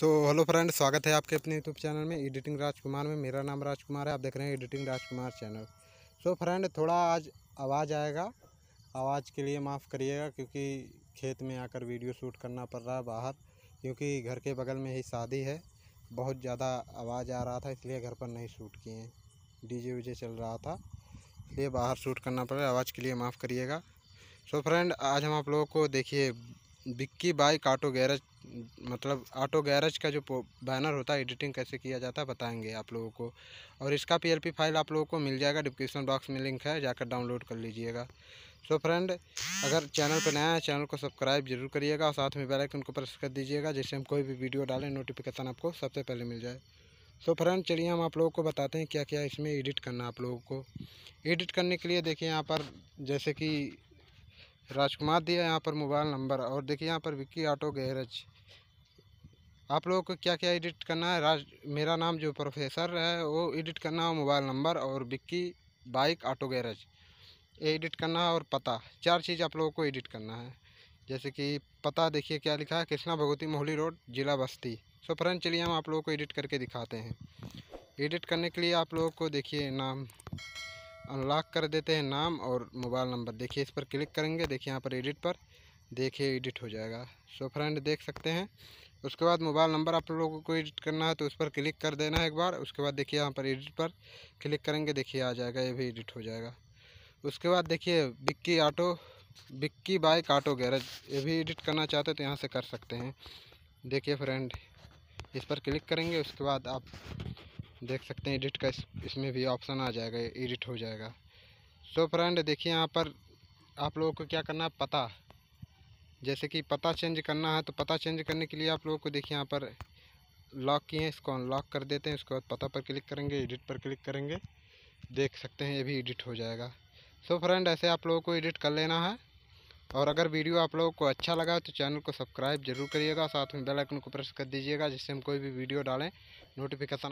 so hello friend स्वागत है आपके अपने यूट्यूब चैनल में एडिटिंग राजकुमार में मेरा नाम राजकुमार है आप देख रहे हैं editing Rajkumar channel so so, friend थोड़ा आज आवाज़ आएगा आवाज़ के लिए माफ़ करिएगा क्योंकि खेत में आकर वीडियो शूट करना पड़ रहा है बाहर क्योंकि घर के बगल में ही शादी है बहुत ज़्यादा आवाज़ आ रहा था इसलिए घर पर नहीं शूट किए डी वीजे चल रहा था इसलिए बाहर शूट करना पड़ रहा है आवाज़ के लिए माफ़ करिएगा सो फ्रेंड आज हम आप लोगों को देखिए बिक्की बाई काटो गैरेज मतलब ऑटो गैरेज का जो बैनर होता है एडिटिंग कैसे किया जाता है बताएंगे आप लोगों को और इसका पीएलपी फाइल आप लोगों को मिल जाएगा डिस्क्रिप्शन बॉक्स में लिंक है जाकर डाउनलोड कर लीजिएगा सो फ्रेंड अगर चैनल पर नया है चैनल को सब्सक्राइब जरूर करिएगा और साथ में बेल आइकन को प्रेस कर दीजिएगा जिससे हम कोई भी वीडियो डालें नोटिफिकेशन आपको सबसे पहले मिल जाए सो फ्रेंड चलिए हम आप लोगों को बताते हैं क्या क्या इसमें एडिट करना आप लोगों को एडिट करने के लिए देखिए यहाँ पर जैसे कि राजकुमार दिया यहाँ पर मोबाइल नंबर और देखिए यहाँ पर विक्की ऑटो गैरेज आप लोगों को क्या क्या एडिट करना है राज मेरा नाम जो प्रोफेसर है वो एडिट करना है मोबाइल नंबर और विक्की बाइक ऑटो गैरेज ये एडिट करना है और पता चार चीज़ आप लोगों को एडिट करना है जैसे कि पता देखिए क्या लिखा है कृष्णा भगवती मोहली रोड जिला बस्ती सो फ्रेंड चलिए हम आप लोगों को एडिट करके दिखाते हैं एडिट करने के लिए आप लोगों को देखिए नाम अनलॉक कर देते हैं नाम और मोबाइल नंबर देखिए इस पर क्लिक करेंगे देखिए यहाँ पर एडिट पर देखिए एडिट हो जाएगा सो फ्रेंड देख सकते हैं उसके बाद मोबाइल नंबर आप लोगों को एडिट करना है तो उस पर क्लिक कर देना है एक बार उसके बाद देखिए यहाँ पर एडिट पर क्लिक करेंगे देखिए आ जाएगा ये भी एडिट हो जाएगा उसके बाद देखिए Vicky auto Vicky bike auto garage ये भी एडिट करना चाहते तो यहाँ से कर सकते हैं देखिए फ्रेंड इस पर क्लिक करेंगे उसके बाद आप देख सकते हैं एडिट का इस, इसमें भी ऑप्शन आ जाएगा एडिट हो जाएगा सो फ्रेंड देखिए यहाँ पर आप लोगों को क्या करना है पता जैसे कि पता चेंज करना है तो पता चेंज करने के लिए आप लोगों को देखिए यहाँ पर लॉक किए हैं इसको अनलॉक कर देते हैं उसके बाद पता पर क्लिक करेंगे एडिट पर क्लिक करेंगे देख सकते हैं ये भी एडिट हो जाएगा सो so फ्रेंड ऐसे आप लोगों को एडिट कर लेना है और अगर वीडियो आप लोगों को अच्छा लगा तो चैनल को सब्सक्राइब जरूर करिएगा साथ में बेल आइकन को प्रेस कर दीजिएगा जिससे हम कोई भी वीडियो डालें नोटिफिकेशन